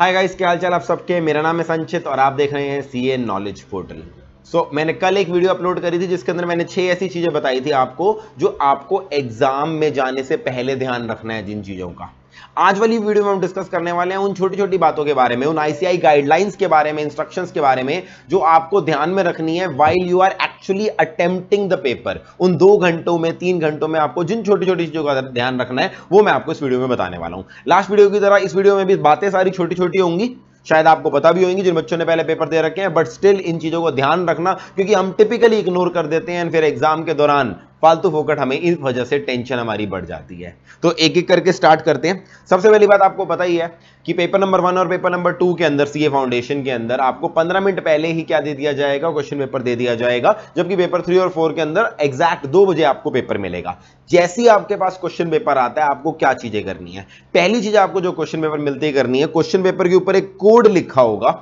hi guys क्या हालचाल आप सबके मेरा नाम है संचित और आप देख रहे हैं सी ए नॉलेज पोर्टल सो मैंने कल एक वीडियो अपलोड करी थी जिसके अंदर मैंने छह ऐसी चीज़ें बताई थी आपको जो आपको एग्जाम में जाने से पहले ध्यान रखना है जिन चीज़ों का आज वाली वीडियो में हम डिस्कस करने वाले हैं उन छोटी छोटी बातों के बारे में उन आईसीआई गाइडलाइंस के बारे में इंस्ट्रक्शन के बारे में जो आपको ध्यान में रखनी है while you are actually attempting the paper उन दो घंटों में तीन घंटों में आपको जिन छोटी छोटी चीजों का ध्यान रखना है वो मैं आपको इस वीडियो में बताने वाला हूँ लास्ट वीडियो की तरह इस वीडियो में भी बातें सारी छोटी छोटी होंगी शायद आपको पता भी होगी जिन बच्चों ने पहले पेपर दे रखे हैं बट स्टिल इन चीज़ों को ध्यान रखना क्योंकि हम टिपिकली इग्नोर कर देते हैं फिर एग्जाम के दौरान फालतू फोकट हमें इस वजह से टेंशन हमारी बढ़ जाती है तो एक एक करके स्टार्ट करते हैं सबसे पहली बात आपको पता ही है कि पेपर नंबर वन और पेपर नंबर टू के अंदर सीए फाउंडेशन के अंदर आपको पंद्रह मिनट पहले ही क्या दे दिया जाएगा क्वेश्चन पेपर दे दिया जाएगा जबकि पेपर थ्री और फोर के अंदर एग्जैक्ट दो बजे आपको पेपर मिलेगा जैसे ही आपके पास क्वेश्चन पेपर आता है आपको क्या चीजें करनी है पहली चीज आपको जो क्वेश्चन पेपर मिलती करनी है क्वेश्चन पेपर के ऊपर एक कोड लिखा होगा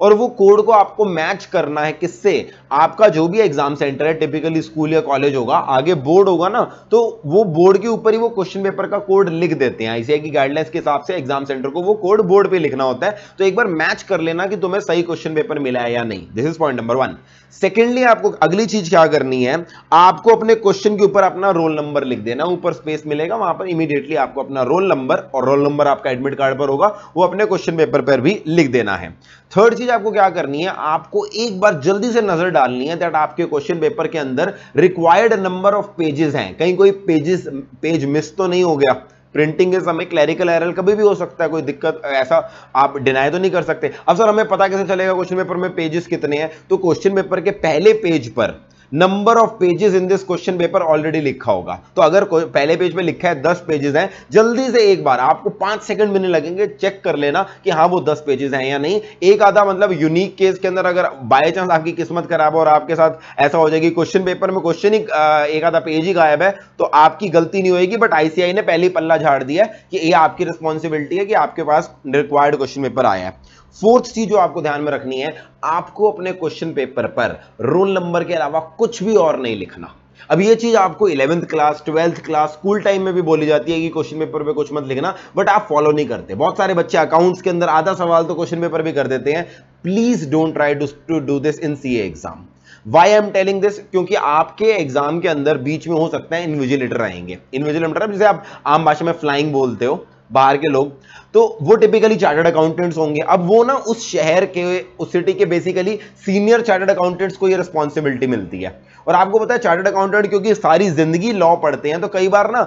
और वो कोड को आपको मैच करना है किससे आपका जो भी एग्जाम सेंटर है टिपिकली स्कूल या कॉलेज होगा आगे बोर्ड होगा ना तो वो बोर्ड के ऊपर ही वो क्वेश्चन पेपर का कोड लिख देते हैं आईसीआई की गाइडलाइंस के हिसाब से एग्जाम सेंटर को वो कोड बोर्ड पे लिखना होता है तो एक बार मैच कर लेना कि तुम्हें सही क्वेश्चन पेपर मिला है या नहीं this is point number one secondly आपको अगली चीज क्या करनी है आपको अपने क्वेश्चन के ऊपर अपना रोल नंबर लिख देना ऊपर स्पेस मिलेगा वहां पर इमीडिएटली आपको अपना रोल नंबर और रोल नंबर आपका एडमिट कार्ड पर होगा वो अपने क्वेश्चन पेपर पर भी लिख देना है थर्ड चीज चीज आपको क्या करनी है आपको एक बार जल्दी से नजर डालनी है दैट आपके क्वेश्चन पेपर के अंदर रिक्वायर्ड नंबर ऑफ पेजेस हैं कहीं कोई पेजेस पेज मिस तो नहीं हो गया प्रिंटिंग के समय क्लैरिकल एरर कभी भी हो सकता है कोई दिक्कत ऐसा आप डिनाई तो नहीं कर सकते अब सर हमें पता कैसे चलेगा क्वेश्चन पेपर में पेजेस कितने हैं तो क्वेश्चन पेपर के पहले पेज पर number of pages in this question paper already लिखा होगा तो अगर पहले पेज पे लिखा है दस पेजेस हैं जल्दी से एक बार आपको पांच सेकंड मिनट लगेंगे चेक कर लेना कि हाँ वो दस पेजेस हैं या नहीं एक आधा मतलब यूनिक केस के अंदर अगर बाय चांस आपकी किस्मत खराब हो और आपके साथ ऐसा हो जाएगी क्वेश्चन पेपर में क्वेश्चन ही एक आधा पेज ही गायब है तो आपकी गलती नहीं होगी बट आईसीआई ने पहले पल्ला झाड़ दिया कि ये आपकी रिस्पॉन्सिबिलिटी है कि आपके पास रिक्वायर्ड क्वेश्चन पेपर आया है फोर्थ चीज जो आपको ध्यान में रखनी है आपको अपने क्वेश्चन पेपर पर रोल नंबर के अलावा कुछ भी और नहीं लिखना अब ये चीज आपको eleventh class twelfth class school time में भी बोली जाती है कि क्वेश्चन पेपर पे कुछ मत लिखना बट आप फॉलो नहीं करते बहुत सारे बच्चे अकाउंट्स के अंदर आधा सवाल तो क्वेश्चन पेपर भी कर देते हैं please don't try to do this in C exam why I am telling this क्योंकि आपके एग्जाम के अंदर बीच में हो सकता है इनविजिलेटर आएंगे इनविजिलेटर जैसे आप आम भाषा में फ्लाइंग बोलते हो बाहर के लोग तो वो टिपिकली चार्टर्ड अकाउंटेंट्स होंगे अब वो ना उस शहर के उस सिटी के बेसिकली सीनियर चार्टर्ड अकाउंटेंट्स को ये रिस्पॉन्सिबिलिटी मिलती है और आपको पता है चार्टर्ड अकाउंटेंट क्योंकि सारी जिंदगी लॉ पढ़ते हैं तो कई बार ना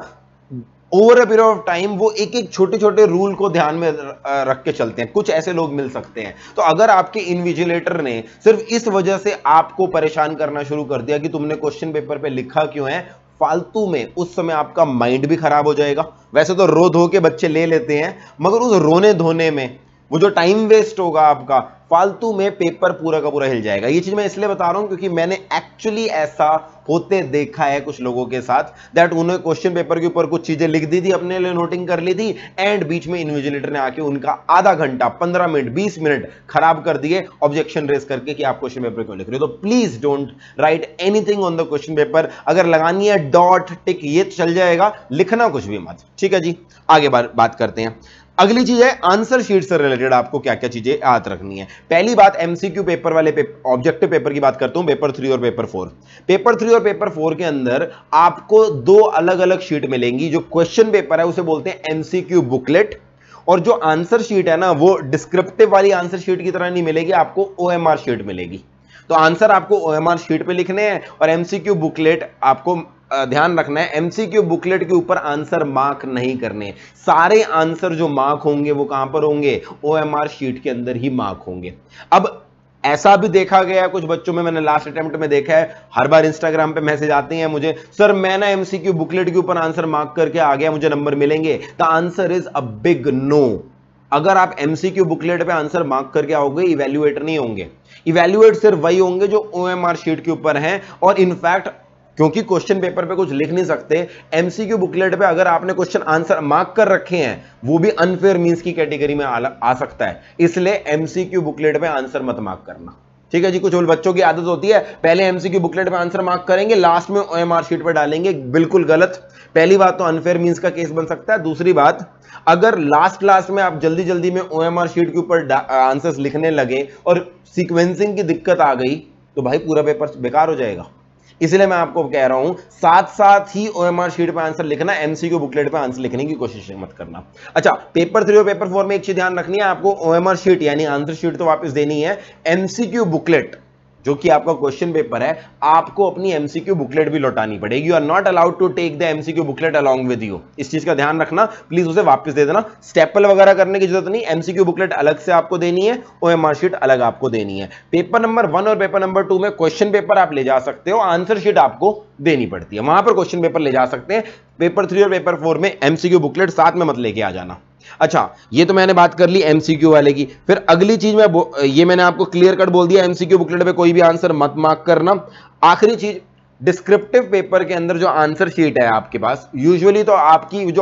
over a period of time वो एक एक छोटे छोटे रूल को ध्यान में रख के चलते हैं कुछ ऐसे लोग मिल सकते हैं तो अगर आपके इनविजिलेटर ने सिर्फ इस वजह से आपको परेशान करना शुरू कर दिया कि तुमने क्वेश्चन पेपर पे लिखा क्यों है फालतू में उस समय आपका माइंड भी खराब हो जाएगा वैसे तो रो धो के बच्चे ले लेते हैं मगर उस रोने धोने में वो जो टाइम वेस्ट होगा आपका फालतू में पेपर पूरा का पूरा हिल जाएगा ये चीज मैं इसलिए बता रहा हूं क्योंकि मैंने एक्चुअली ऐसा होते देखा है कुछ लोगों के साथ दैट उन्होंने क्वेश्चन पेपर के ऊपर कुछ चीजें लिख दी थी अपने लिए नोटिंग कर ली थी एंड बीच में इन्विजिलेटर ने आके उनका आधा घंटा पंद्रह मिनट बीस मिनट खराब कर दिए ऑब्जेक्शन रेस करके कि आप क्वेश्चन पेपर क्यों लिख रहे हो तो please don't write anything on the question paper अगर लगानी है डॉट टिक ये चल जाएगा लिखना कुछ भी मत ठीक है जी आगे बात करते हैं अगली चीज है आंसर शीट से रिलेटेड आपको क्या क्या चीजें याद रखनी है पहली बात एमसीक्यू पेपर वाले ऑब्जेक्टिव पेपर, पेपर की बात करता हूं पेपर थ्री और पेपर फोर पेपर थ्री और पेपर फोर के अंदर आपको दो अलग अलग शीट मिलेंगी जो क्वेश्चन पेपर है उसे बोलते हैं एमसीक्यू बुकलेट और जो आंसर शीट है ना वो डिस्क्रिप्टिव वाली आंसर शीट की तरह नहीं मिलेगी आपको ओ शीट मिलेगी तो आंसर आपको ओ शीट पे लिखने हैं और एमसीक्यू बुकलेट आपको ध्यान रखना है एमसीक्यू बुकलेट के ऊपर आंसर मार्क नहीं करने सारे आंसर जो मार्क होंगे वो कहां पर होंगे ओएमआर शीट के अंदर ही मार्क होंगे अब ऐसा भी देखा गया कुछ बच्चों में मैंने लास्ट अटेम्प्ट में देखा है हर बार इंस्टाग्राम पे मैसेज आते हैं मुझे सर मैं ना एमसीक्यू बुकलेट के ऊपर आंसर मार्क करके आ गया मुझे नंबर मिलेंगे the answer is a big no अगर आप एमसीक्यू बुकलेट पे आंसर मार्क करके आओगे इवेल्युएट नहीं होंगे इवेल्युएट सिर्फ वही होंगे जो ओ शीट के ऊपर हैं और इनफैक्ट क्योंकि क्वेश्चन पेपर पे कुछ लिख नहीं सकते एमसीक्यू बुकलेट पे अगर आपने क्वेश्चन आंसर मार्क कर रखे हैं वो भी अनफेयर मींस की कैटेगरी में आ, आ सकता है इसलिए एमसीक्यू बुकलेट पे आंसर मत मार्क करना ठीक है जी कुछ बच्चों की आदत होती है पहले एमसीक्यू बुकलेट पे आंसर मार्क करेंगे लास्ट में ओएमआर शीट पे डालेंगे बिल्कुल गलत पहली बात तो अनफेयर मींस का केस बन सकता है दूसरी बात अगर लास्ट क्लास में आप जल्दी जल्दी में ओएमआर शीट के ऊपर आंसर्स लिखने लगे और सीक्वेंसिंग की दिक्कत आ गई तो भाई पूरा पेपर बेकार हो जाएगा इसलिए मैं आपको कह रहा हूं साथ साथ ही ओएमआर शीट पर आंसर लिखना एमसीक्यू बुकलेट पर आंसर लिखने की कोशिश मत करना अच्छा पेपर थ्री और पेपर फोर में एक चीज ध्यान रखनी है आपको ओएमआर शीट यानी आंसर शीट तो वापस देनी है एमसीक्यू बुकलेट जो कि आपका क्वेश्चन पेपर है आपको अपनी एमसीक्यू बुकलेट भी लौटानी पड़ेगी you are not allowed to take the MCQ booklet along with you इस चीज का ध्यान रखना प्लीज उसे वापस दे देना स्टेपल वगैरह करने की जरूरत नहीं एमसीक्यू बुकलेट अलग से आपको देनी है और शीट अलग आपको देनी है पेपर नंबर वन और पेपर नंबर टू में क्वेश्चन पेपर आप ले जा सकते हो आंसर शीट आपको देनी पड़ती है वहां पर क्वेश्चन पेपर ले जा सकते हैं पेपर थ्री और पेपर फोर में एमसीक्यू बुकलेट साथ में मत लेके आ जाना अच्छा ये तो मैंने बात कर ली एमसीक्यू वाले की फिर अगली चीज में ये मैंने आपको क्लियर कट बोल दिया एमसीक्यू बुकलेट पे कोई भी आंसर मत मार्क करना आखिरी चीज डिस्क्रिप्टिव पेपर के अंदर जो आंसर शीट है आपके पास यूजुअली तो आपकी जो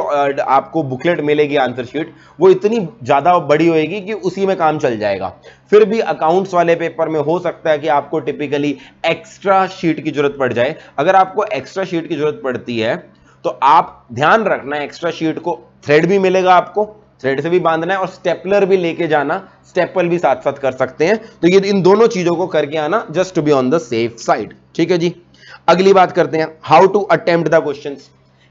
आपको बुकलेट मिलेगी आंसर शीट वो इतनी ज़्यादा बड़ी होएगी कि उसी में काम चल जाएगा फिर भी अकाउंट्स वाले पेपर में हो सकता है कि आपको टिपिकली एक्स्ट्रा शीट की जरूरत पड़ जाए अगर आपको एक्स्ट्रा शीट की जरूरत पड़ती है तो आप ध्यान रखना एक्स्ट्रा शीट को थ्रेड भी मिलेगा आपको थ्रेड से भी बांधना है और स्टेपलर भी लेके जाना स्टेपल भी साथ साथ कर सकते हैं तो ये इन दोनों चीजों को करके आना just to be on the safe side ठीक है जी अगली बात करते हैं how to attempt the question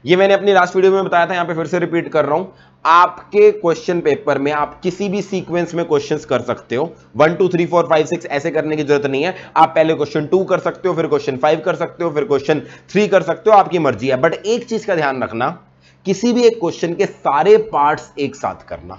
ये मैंने अपनी लास्ट वीडियो में बताया था यहाँ पे फिर से रिपीट कर रहा हूं आपके क्वेश्चन पेपर में आप किसी भी सीक्वेंस में क्वेश्चंस कर सकते हो one two three four five six ऐसे करने की जरूरत नहीं है आप पहले क्वेश्चन टू कर सकते हो फिर क्वेश्चन फाइव कर सकते हो फिर क्वेश्चन थ्री कर सकते हो आपकी मर्जी है बट एक चीज का ध्यान रखना किसी भी एक क्वेश्चन के सारे पार्ट्स एक साथ करना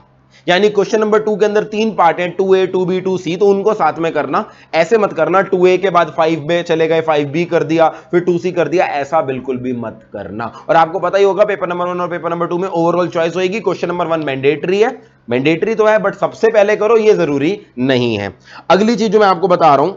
यानी क्वेश्चन नंबर टू के अंदर तीन पार्ट हैं two A two B two C तो उनको साथ में करना ऐसे मत करना टू ए के बाद फाइव बे चले गए फाइव बी कर दिया फिर टू सी कर दिया ऐसा बिल्कुल भी मत करना और आपको पता ही होगा पेपर नंबर वन और पेपर नंबर टू में ओवरऑल चॉइस होगी क्वेश्चन नंबर वन मैंडेटरी है मैंडेटरी तो है बट सबसे पहले करो ये जरूरी नहीं है अगली चीज जो मैं आपको बता रहा हूं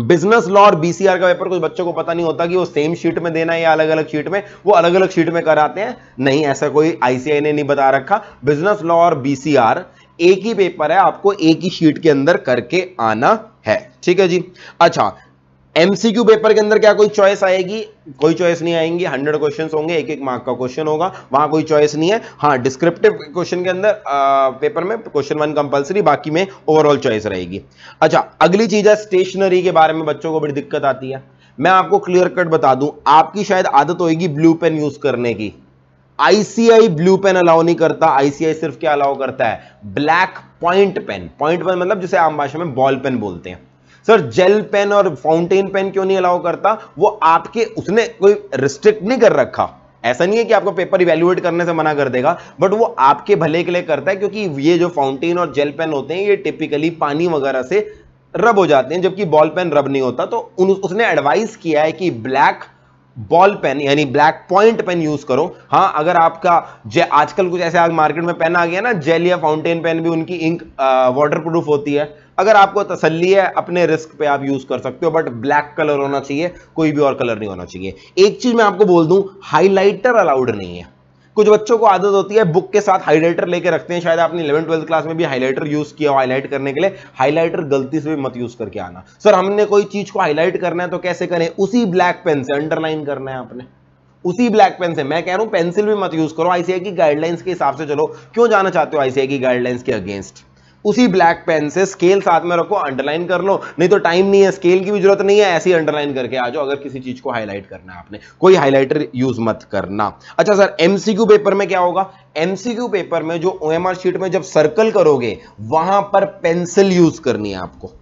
बिजनेस लॉ और बीसीआर का पेपर कुछ बच्चों को पता नहीं होता कि वो सेम शीट में देना है या अलग अलग शीट में वो अलग अलग शीट में कराते हैं नहीं ऐसा कोई आईसीआई ने नहीं बता रखा बिजनेस लॉ और बीसीआर एक ही पेपर है आपको एक ही शीट के अंदर करके आना है ठीक है जी अच्छा एमसीक्यू पेपर के अंदर क्या कोई चॉइस आएगी कोई चॉइस नहीं आएंगी हंड्रेड क्वेश्चन होंगे एक एक मार्क का क्वेश्चन होगा वहां कोई चॉइस नहीं है हाँ डिस्क्रिप्टिव क्वेश्चन के अंदर आ, पेपर में क्वेश्चन वन कंपलसरी बाकी में ओवरऑल चॉइस रहेगी अच्छा अगली चीज है स्टेशनरी के बारे में बच्चों को बड़ी दिक्कत आती है मैं आपको क्लियर कट बता दूं आपकी शायद आदत होगी ब्लू पेन यूज करने की आईसीआई ब्लू पेन अलाउ नहीं करता आईसीआई सिर्फ क्या अलाउ करता है black point pen point pen मतलब जिसे आम भाषा में बॉल पेन बोलते हैं सर जेल पेन और फाउंटेन पेन क्यों नहीं अलाउ करता वो आपके उसने कोई रिस्ट्रिक्ट नहीं कर रखा ऐसा नहीं है कि आपको पेपर इवेल्युएट करने से मना कर देगा बट वो आपके भले के लिए करता है क्योंकि ये जो फाउंटेन और जेल पेन होते हैं ये टिपिकली पानी वगैरह से रब हो जाते हैं जबकि बॉल पेन रब नहीं होता तो उन, उसने एडवाइस किया है कि ब्लैक बॉल पेन यानी ब्लैक पॉइंट पेन यूज करो हाँ अगर आपका जे आजकल कुछ ऐसे आज मार्केट में पेन आ गया ना जेल या फाउंटेन पेन भी उनकी इंक वाटर प्रूफ होती है अगर आपको तसल्ली है अपने रिस्क पे आप यूज कर सकते हो बट ब्लैक कलर होना चाहिए कोई भी और कलर नहीं होना चाहिए एक चीज मैं आपको बोल दूं हाईलाइटर अलाउड नहीं है कुछ बच्चों को आदत होती है बुक के साथ हाईलाइटर लेके रखते हैं शायद आपने इलेवन ट्वेल्थ क्लास में भी हाईलाइटर यूज किया हो हाईलाइट करने के लिए हाईलाइटर गलती से भी मत यूज करके आना सर हमने कोई चीज को हाईलाइट करना है तो कैसे करें उसी ब्लैक पेन से अंडरलाइन करना है आपने उसी ब्लैक पेन से मैं कह रहा हूं पेंसिल भी मत यूज करो आईसीआई की गाइडलाइंस के हिसाब से चलो क्यों जाना चाहते हो आईसीआई की गाइडलाइंस के अगेंस्ट उसी ब्लैक पेन से स्केल साथ में रखो अंडरलाइन कर लो नहीं तो टाइम नहीं है स्केल की भी जरूरत नहीं है ऐसे ही अंडरलाइन करके आ जाओ अगर किसी चीज को हाईलाइट करना है आपने कोई हाईलाइटर यूज मत करना अच्छा सर एमसीक्यू पेपर में क्या होगा एमसीक्यू पेपर में जो ओएमआर शीट में जब सर्कल करोगे वहां पर पेंसिल यूज करनी है आपको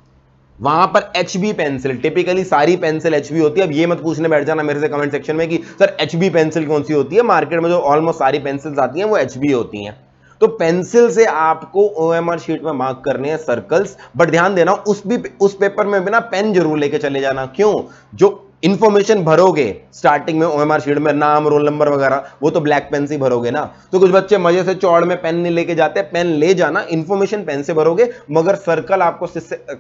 वहां पर एच बी पेंसिल टिपिकली सारी पेंसिल एच बी होती है अब ये मत पूछने बैठ जाना मेरे से कमेंट सेक्शन में कि सर एच बी पेंसिल कौन सी होती है मार्केट में जो ऑलमोस्ट सारी पेंसिल्स आती हैं वो एच बी होती हैं तो पेंसिल से आपको ओएमआर शीट में मार्क करने हैं सर्कल्स बट ध्यान देना उस भी उस पेपर में भी ना पेन जरूर लेके चले जाना क्यों जो इन्फॉर्मेशन भरोगे स्टार्टिंग में ओएमआर शीट में नाम रोल नंबर वगैरह वो तो ब्लैक पेन से भरोगे ना तो कुछ बच्चे मजे से चौड़ में पेन नहीं लेके जाते पेन ले जाना इन्फॉर्मेशन पेन से भरोगे मगर सर्कल आपको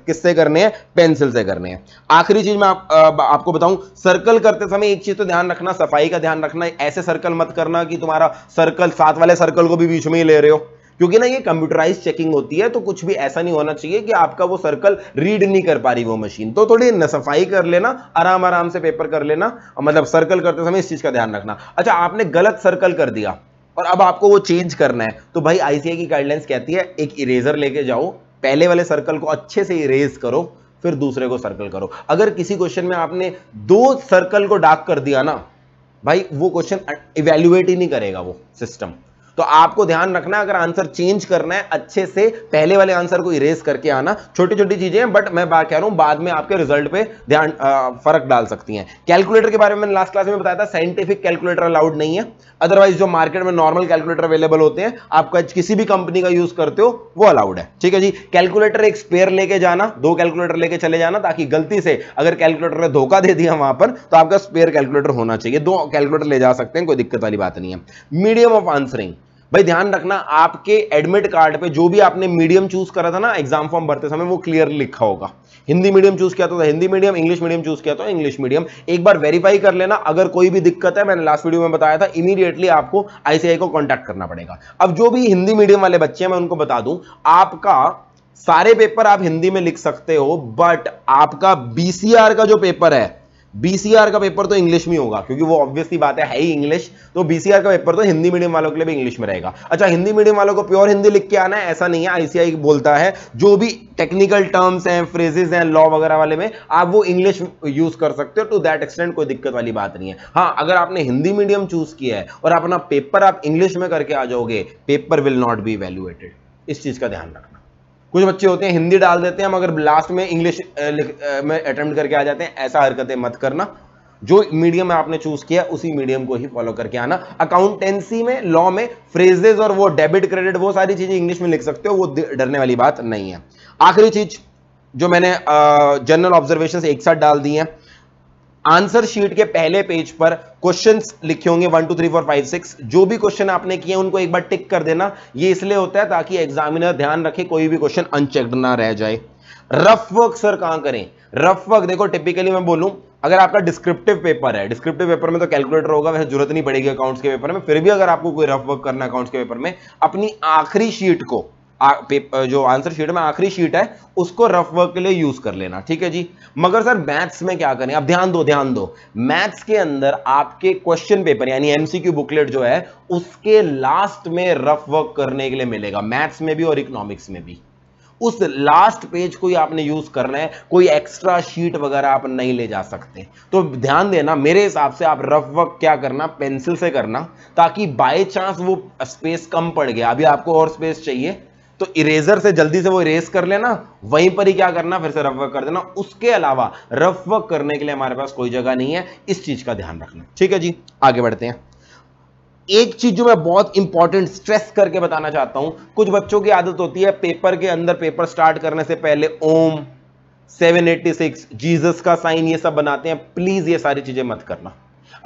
किससे करने हैं पेंसिल से करने हैं आखिरी चीज मैं आप, आ, आपको बताऊं सर्कल करते समय एक चीज तो ध्यान रखना सफाई का ध्यान रखना ऐसे सर्कल मत करना कि तुम्हारा सर्कल साथ वाले सर्कल को भी बीच में ही ले रहे हो क्योंकि ना ये कंप्यूटराइज चेकिंग होती है तो कुछ भी ऐसा नहीं होना चाहिए कि आपका वो सर्कल रीड नहीं कर पा रही वो मशीन तो थोड़ी नसफाई कर लेना आराम आराम से पेपर कर लेना मतलब सर्कल करते समय इस चीज का ध्यान रखना अच्छा आपने गलत सर्कल कर दिया और अब आपको वो चेंज करना है तो भाई आईसीआई की गाइडलाइंस कहती है एक इरेजर लेके जाओ पहले वाले सर्कल को अच्छे से इरेज करो फिर दूसरे को सर्कल करो अगर किसी क्वेश्चन में आपने दो सर्कल को डार्क कर दिया ना भाई वो क्वेश्चन इवेल्युएट ही नहीं करेगा वो सिस्टम तो आपको ध्यान रखना अगर आंसर चेंज करना है अच्छे से पहले वाले आंसर को इरेज करके आना छोटी छोटी चीजें हैं बट मैं बात कह रहा हूं बाद में आपके रिजल्ट पे ध्यान फर्क डाल सकती हैं कैलकुलेटर के बारे में लास्ट क्लास में बताया था साइंटिफिक कैलकुलेटर अलाउड नहीं है अदरवाइज जो मार्केट में नॉर्मल कैलकुलेटर अवेलेबल होते हैं आप किसी भी कंपनी का यूज करते हो वो अलाउड है ठीक है जी कैलकुलेटर एक स्पेयर लेके जाना दो कैलकुलेटर लेके चले जाना ताकि गलती से अगर कैलकुलेटर ने धोखा दे दिया वहां पर तो आपका स्पेयर कैलकुलेटर होना चाहिए दो कैलकुलेटर ले जा सकते हैं कोई दिक्कत वाली बात नहीं है मीडियम ऑफ आंसरिंग भाई ध्यान रखना आपके एडमिट कार्ड पे जो भी आपने मीडियम चूज करा था ना एग्जाम फॉर्म भरते समय वो क्लियरली लिखा होगा हिंदी मीडियम चूज किया तो था Hindi medium English medium choose किया था इंग्लिश मीडियम एक बार वेरीफाई कर लेना अगर कोई भी दिक्कत है मैंने लास्ट वीडियो में बताया था इमीडिएटली आपको आईसीआई को कॉन्टैक्ट करना पड़ेगा अब जो भी हिंदी मीडियम वाले बच्चे हैं मैं उनको बता दूं आपका सारे पेपर आप हिंदी में लिख सकते हो बट आपका बीसीआर का जो पेपर है बीसीआर का पेपर तो इंग्लिश में होगा क्योंकि वो ऑब्वियसली बात है, ही इंग्लिश तो बीसीआर का पेपर तो हिंदी मीडियम वालों के लिए भी इंग्लिश में रहेगा अच्छा हिंदी मीडियम वालों को प्योर हिंदी लिख के आना है ऐसा नहीं है आईसीआई बोलता है जो भी टेक्निकल टर्म्स हैं फ्रेजेस हैं लॉ वगैरह वाले में आप वो इंग्लिश यूज कर सकते हो टू दैट एक्सटेंट कोई दिक्कत वाली बात नहीं है हाँ अगर आपने हिंदी मीडियम चूज किया है और अपना पेपर आप इंग्लिश में करके आ जाओगे paper will not be valuated इस चीज का ध्यान रखना कुछ बच्चे होते हैं हिंदी डाल देते हैं मगर लास्ट में इंग्लिश में अटेम्प्ट करके आ जाते हैं ऐसा हरकतें मत करना जो मीडियम आपने चूज किया उसी मीडियम को ही फॉलो करके आना अकाउंटेंसी में लॉ में फ्रेजेस और वो डेबिट क्रेडिट वो सारी चीजें इंग्लिश में लिख सकते हो वो डरने वाली बात नहीं है आखिरी चीज जो मैंने जनरल ऑब्जर्वेशन एक साथ डाल दी है आंसर शीट के पहले पेज पर क्वेश्चंस लिखे होंगे one two three four five six जो भी क्वेश्चन आपने किए उनको एक बार टिक कर देना ये इसलिए होता है ताकि एग्जामिनर ध्यान रखे कोई भी क्वेश्चन अनचेक्ड ना रह जाए रफ वर्क सर कहां करें रफ वर्क देखो टिपिकली मैं बोलूं अगर आपका डिस्क्रिप्टिव पेपर है डिस्क्रिप्टिव पेपर में तो कैलकुलेटर होगा वैसे जरूरत नहीं पड़ेगी अकाउंट्स के पेपर में फिर भी अगर आपको कोई रफ वर्क करना अकाउंट्स के पेपर में अपनी आखिरी शीट को जो आंसर शीट में आखिरी शीट है उसको रफ वर्क के लिए यूज कर लेना ठीक है जी मगर सर मैथ्स में क्या करें अब ध्यान दो ध्यान दो मैथ्स के अंदर आपके क्वेश्चन पेपर यानी एमसीक्यू बुकलेट जो है उसके लास्ट में रफ वर्क करने के लिए मिलेगा मैथ्स में भी और इकोनॉमिक्स में भी उस लास्ट पेज को ही आपने यूज करना है कोई एक्स्ट्रा शीट वगैरह आप नहीं ले जा सकते तो ध्यान देना मेरे हिसाब से आप रफ वर्क क्या करना पेंसिल से करना ताकि बाय चांस वो स्पेस कम पड़ गया अभी आपको और स्पेस चाहिए तो इरेजर से जल्दी से वो इरेज कर लेना वहीं पर ही क्या करना फिर से रफ वर्क कर देना उसके अलावा रफ वर्क करने के लिए हमारे पास कोई जगह नहीं है इस चीज का ध्यान रखना ठीक है जी आगे बढ़ते हैं एक चीज जो मैं बहुत इंपॉर्टेंट स्ट्रेस करके बताना चाहता हूं कुछ बच्चों की आदत होती है पेपर के अंदर पेपर स्टार्ट करने से पहले ओम 786 जीसस का साइन ये सब बनाते हैं प्लीज ये सारी चीजें मत करना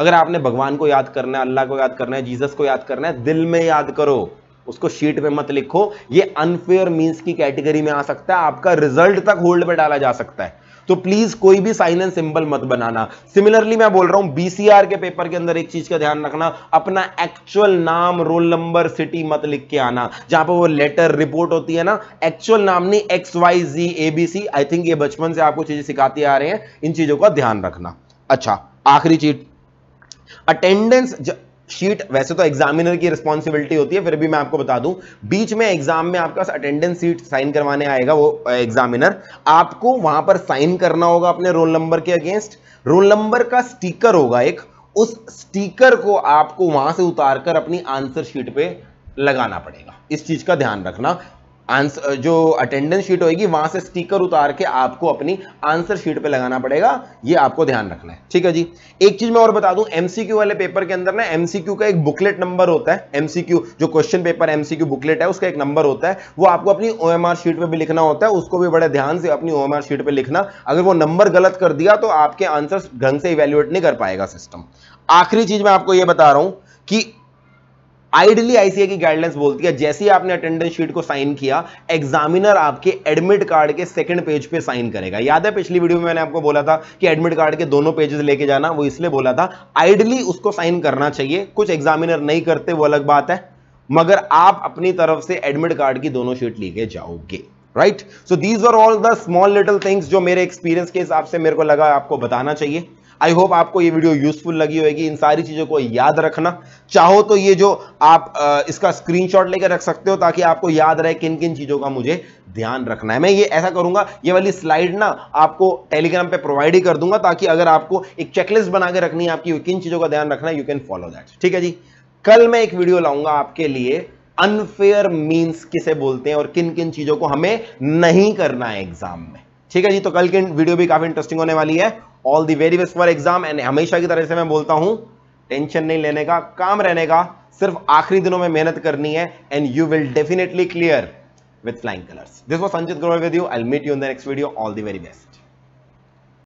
अगर आपने भगवान को याद करना है अल्लाह को याद करना है जीसस को याद करना है दिल में याद करो उसको शीट में मत लिखो ये अनफेयर मीन्स की कैटेगरी में आ सकता है आपका रिजल्ट तक होल्ड पे डाला जा सकता है तो प्लीज कोई भी साइन एंड सिंबल मत बनाना सिमिलरली मैं बोल रहा हूं बीसीआर के पेपर के अंदर एक चीज का ध्यान रखना अपना एक्चुअल नाम रोल नंबर सिटी मत लिख के आना जहां पर वो लेटर रिपोर्ट होती है ना एक्चुअल नाम नहीं X Y Z ABC I think ये बचपन से आपको चीजें सिखाती आ रहे हैं इन चीजों का ध्यान रखना अच्छा आखिरी चीज अटेंडेंस शीट वैसे तो एग्जामिनर की रिस्पॉन्सिबिलिटी होती है फिर भी मैं आपको बता दूं बीच में एग्जाम में आपका अटेंडेंस सीट साइन करवाने आएगा वो एग्जामिनर आपको वहां पर साइन करना होगा अपने रोल नंबर के अगेंस्ट रोल नंबर का स्टीकर होगा एक उस स्टीकर को आपको वहां से उतारकर अपनी आंसर शीट पे लगाना पड़ेगा इस चीज का ध्यान रखना आंसर जो अटेंडेंस शीट होगी वहां से स्टिकर उतार के आपको अपनी आंसर शीट पे लगाना पड़ेगा ये आपको ध्यान रखना है ठीक है जी एक चीज मैं और बता दूं एमसीक्यू वाले पेपर के अंदर ना एमसीक्यू का एक बुकलेट नंबर होता है एमसीक्यू जो क्वेश्चन पेपर एमसीक्यू बुकलेट है उसका एक नंबर होता है वो आपको अपनी ओ शीट पर भी लिखना होता है उसको भी बड़े ध्यान से अपनी ओ शीट पर लिखना अगर वो नंबर गलत कर दिया तो आपके आंसर ढंग से इवेल्युएट नहीं कर पाएगा सिस्टम आखिरी चीज मैं आपको यह बता रहा हूं कि आइडली आईसीए की गाइडलाइंस बोलती है जैसे ही आपने अटेंडेंस शीट को साइन किया एग्जामिनर आपके एडमिट कार्ड के सेकंड पेज पे साइन करेगा याद है पिछली वीडियो में मैंने आपको बोला था कि एडमिट कार्ड के दोनों पेजेस लेके जाना वो इसलिए बोला था आइडली उसको साइन करना चाहिए कुछ एग्जामिनर नहीं करते वो अलग बात है मगर आप अपनी तरफ से एडमिट कार्ड की दोनों शीट लेके जाओगे right so these are all the small little things जो मेरे एक्सपीरियंस के हिसाब से मेरे को लगा आपको बताना चाहिए आई होप आपको ये वीडियो यूजफुल लगी होगी इन सारी चीज़ों को याद रखना चाहो तो ये जो आप इसका स्क्रीनशॉट लेकर रख सकते हो ताकि आपको याद रहे किन किन चीज़ों का मुझे ध्यान रखना है मैं ये ऐसा करूंगा ये वाली स्लाइड ना आपको टेलीग्राम पे प्रोवाइड ही कर दूंगा ताकि अगर आपको एक चेकलिस्ट बना के रखनी है आपकी किन चीज़ों का ध्यान रखना है यू कैन फॉलो दैट ठीक है जी कल मैं एक वीडियो लाऊंगा आपके लिए अनफेयर मीन्स किसे बोलते हैं और किन किन चीज़ों को हमें नहीं करना है एग्जाम में ठीक है जी तो कल की वीडियो भी काफ़ी इंटरेस्टिंग होने वाली है all the very best for exam and हमेशा की तरह से मैं बोलता हूं टेंशन नहीं लेने का काम रहने का सिर्फ आखिरी दिनों में मेहनत करनी है and you will definitely clear with flying colours this was Sanjit Grover with you I meet you in the next video all the very best